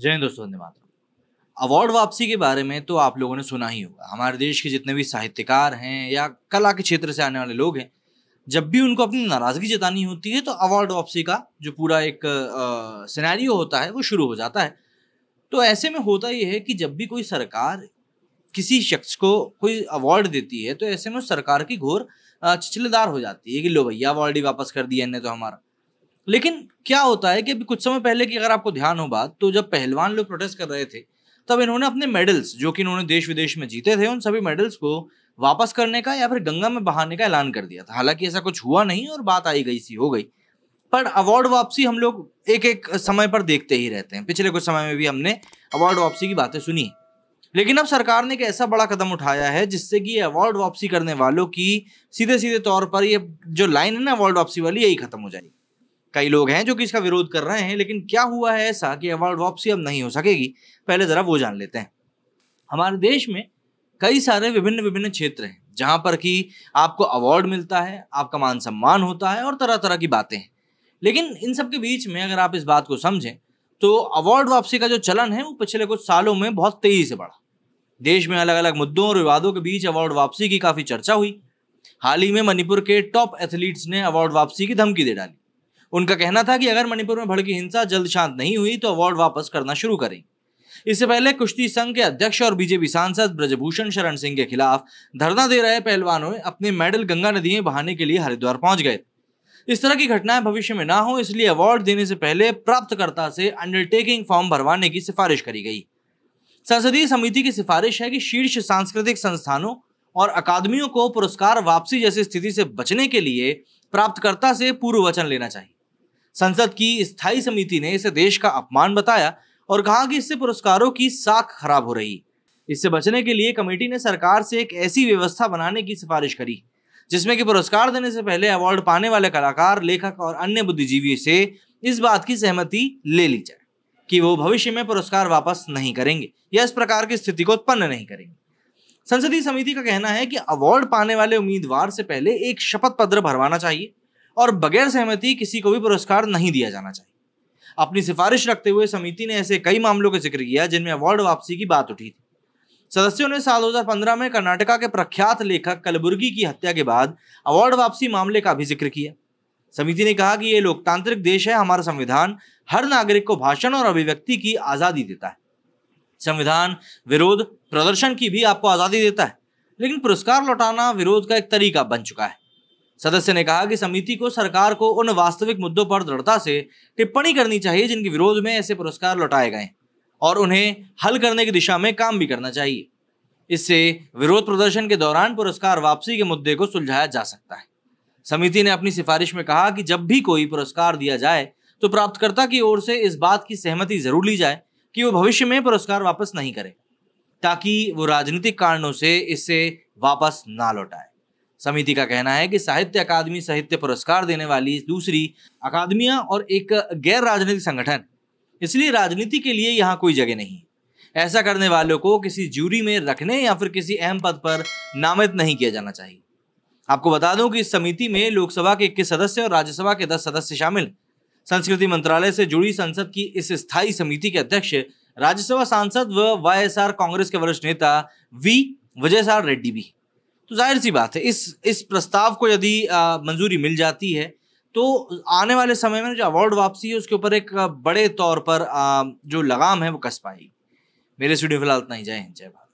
जय हिंद दोस्तों धन्यवाद अवार्ड वापसी के बारे में तो आप लोगों ने सुना ही होगा हमारे देश के जितने भी साहित्यकार हैं या कला के क्षेत्र से आने वाले लोग हैं जब भी उनको अपनी नाराज़गी जतानी होती है तो अवार्ड वापसी का जो पूरा एक सिनेरियो होता है वो शुरू हो जाता है तो ऐसे में होता ये है कि जब भी कोई सरकार किसी शख्स को कोई अवार्ड देती है तो ऐसे में उस सरकार की घोर चिचलेदार हो जाती है कि लो भैया अवार्ड ही वापस कर दिया इन्हें तो हमारा लेकिन क्या होता है कि अभी कुछ समय पहले की अगर आपको ध्यान हो बात तो जब पहलवान लोग प्रोटेस्ट कर रहे थे तब इन्होंने अपने मेडल्स जो कि इन्होंने देश विदेश में जीते थे उन सभी मेडल्स को वापस करने का या फिर गंगा में बहाने का ऐलान कर दिया था हालांकि ऐसा कुछ हुआ नहीं और बात आई गई सी हो गई पर अवार्ड वापसी हम लोग एक एक समय पर देखते ही रहते हैं पिछले कुछ समय में भी हमने अवार्ड वापसी की बातें सुनी लेकिन अब सरकार ने एक ऐसा बड़ा कदम उठाया है जिससे कि अवार्ड वापसी करने वालों की सीधे सीधे तौर पर ये जो लाइन है ना अवार्ड वापसी वाली यही खत्म हो जाएगी कई लोग हैं जो कि इसका विरोध कर रहे हैं लेकिन क्या हुआ है ऐसा कि अवार्ड वापसी अब नहीं हो सकेगी पहले ज़रा वो जान लेते हैं हमारे देश में कई सारे विभिन्न विभिन्न क्षेत्र हैं जहाँ पर कि आपको अवार्ड मिलता है आपका मान सम्मान होता है और तरह तरह की बातें हैं लेकिन इन सब के बीच में अगर आप इस बात को समझें तो अवार्ड वापसी का जो चलन है वो पिछले कुछ सालों में बहुत तेज़ी से बढ़ा देश में अलग अलग मुद्दों और विवादों के बीच अवार्ड वापसी की काफ़ी चर्चा हुई हाल ही में मणिपुर के टॉप एथलीट्स ने अवार्ड वापसी की धमकी दे डाली उनका कहना था कि अगर मणिपुर में भड़की हिंसा जल्द शांत नहीं हुई तो अवार्ड वापस करना शुरू करें इससे पहले कुश्ती संघ के अध्यक्ष और बीजेपी सांसद ब्रजभूषण शरण सिंह के खिलाफ धरना दे रहे पहलवानों अपने मेडल गंगा नदी में बहाने के लिए हरिद्वार पहुंच गए इस तरह की घटनाएं भविष्य में ना हो इसलिए अवार्ड देने से पहले प्राप्तकर्ता से अंडरटेकिंग फॉर्म भरवाने की सिफारिश करी गई संसदीय समिति की सिफारिश है कि शीर्ष सांस्कृतिक संस्थानों और अकादमियों को पुरस्कार वापसी जैसी स्थिति से बचने के लिए प्राप्तकर्ता से पूर्व वचन लेना चाहिए संसद की स्थायी समिति ने इसे देश का अपमान बताया और कहा कि इससे पुरस्कारों की साख खराब हो रही इससे बचने के लिए कमेटी ने सरकार से एक ऐसी व्यवस्था बनाने की सिफारिश करी जिसमें कि पुरस्कार देने से पहले अवार्ड पाने वाले कलाकार लेखक और अन्य बुद्धिजीवी से इस बात की सहमति ले ली जाए कि वो भविष्य में पुरस्कार वापस नहीं करेंगे या इस प्रकार की स्थिति को उत्पन्न नहीं करेंगे संसदीय समिति का कहना है कि अवार्ड पाने वाले उम्मीदवार से पहले एक शपथ पत्र भरवाना चाहिए और बगैर सहमति किसी को भी पुरस्कार नहीं दिया जाना चाहिए अपनी सिफारिश रखते हुए समिति ने ऐसे कई मामलों का जिक्र किया जिनमें अवार्ड वापसी की बात उठी थी सदस्यों ने साल 2015 में कर्नाटका के प्रख्यात लेखक कलबुर्गी की हत्या के बाद अवार्ड वापसी मामले का भी जिक्र किया समिति ने कहा कि ये लोकतांत्रिक देश है हमारा संविधान हर नागरिक को भाषण और अभिव्यक्ति की आज़ादी देता है संविधान विरोध प्रदर्शन की भी आपको आज़ादी देता है लेकिन पुरस्कार लौटाना विरोध का एक तरीका बन चुका है सदस्य ने कहा कि समिति को सरकार को उन वास्तविक मुद्दों पर दृढ़ता से टिप्पणी करनी चाहिए जिनके विरोध में ऐसे पुरस्कार लौटाए गए और उन्हें हल करने की दिशा में काम भी करना चाहिए इससे विरोध प्रदर्शन के दौरान पुरस्कार वापसी के मुद्दे को सुलझाया जा सकता है समिति ने अपनी सिफारिश में कहा कि जब भी कोई पुरस्कार दिया जाए तो प्राप्तकर्ता की ओर से इस बात की सहमति जरूर ली जाए कि वो भविष्य में पुरस्कार वापस नहीं करे ताकि वो राजनीतिक कारणों से इससे वापस ना लौटाए समिति का कहना है कि साहित्य अकादमी साहित्य पुरस्कार देने वाली दूसरी अकादमियां और एक गैर राजनीतिक संगठन इसलिए राजनीति के लिए यहाँ कोई जगह नहीं ऐसा करने वालों को किसी जूरी में रखने या फिर किसी अहम पद पर नामित नहीं किया जाना चाहिए आपको बता दूं कि इस समिति में लोकसभा के इक्कीस सदस्य और राज्यसभा के दस सदस्य शामिल संस्कृति मंत्रालय से जुड़ी संसद की इस स्थायी समिति के अध्यक्ष राज्यसभा सांसद व वाईएसआर कांग्रेस के वरिष्ठ नेता वी विजय रेड्डी भी तो जाहिर सी बात है इस इस प्रस्ताव को यदि मंजूरी मिल जाती है तो आने वाले समय में जो अवार्ड वापसी है उसके ऊपर एक बड़े तौर पर जो लगाम है वो कस पाएगी मेरे स्टूडियो फिलहाल इतना ही जय हिंद जय भारत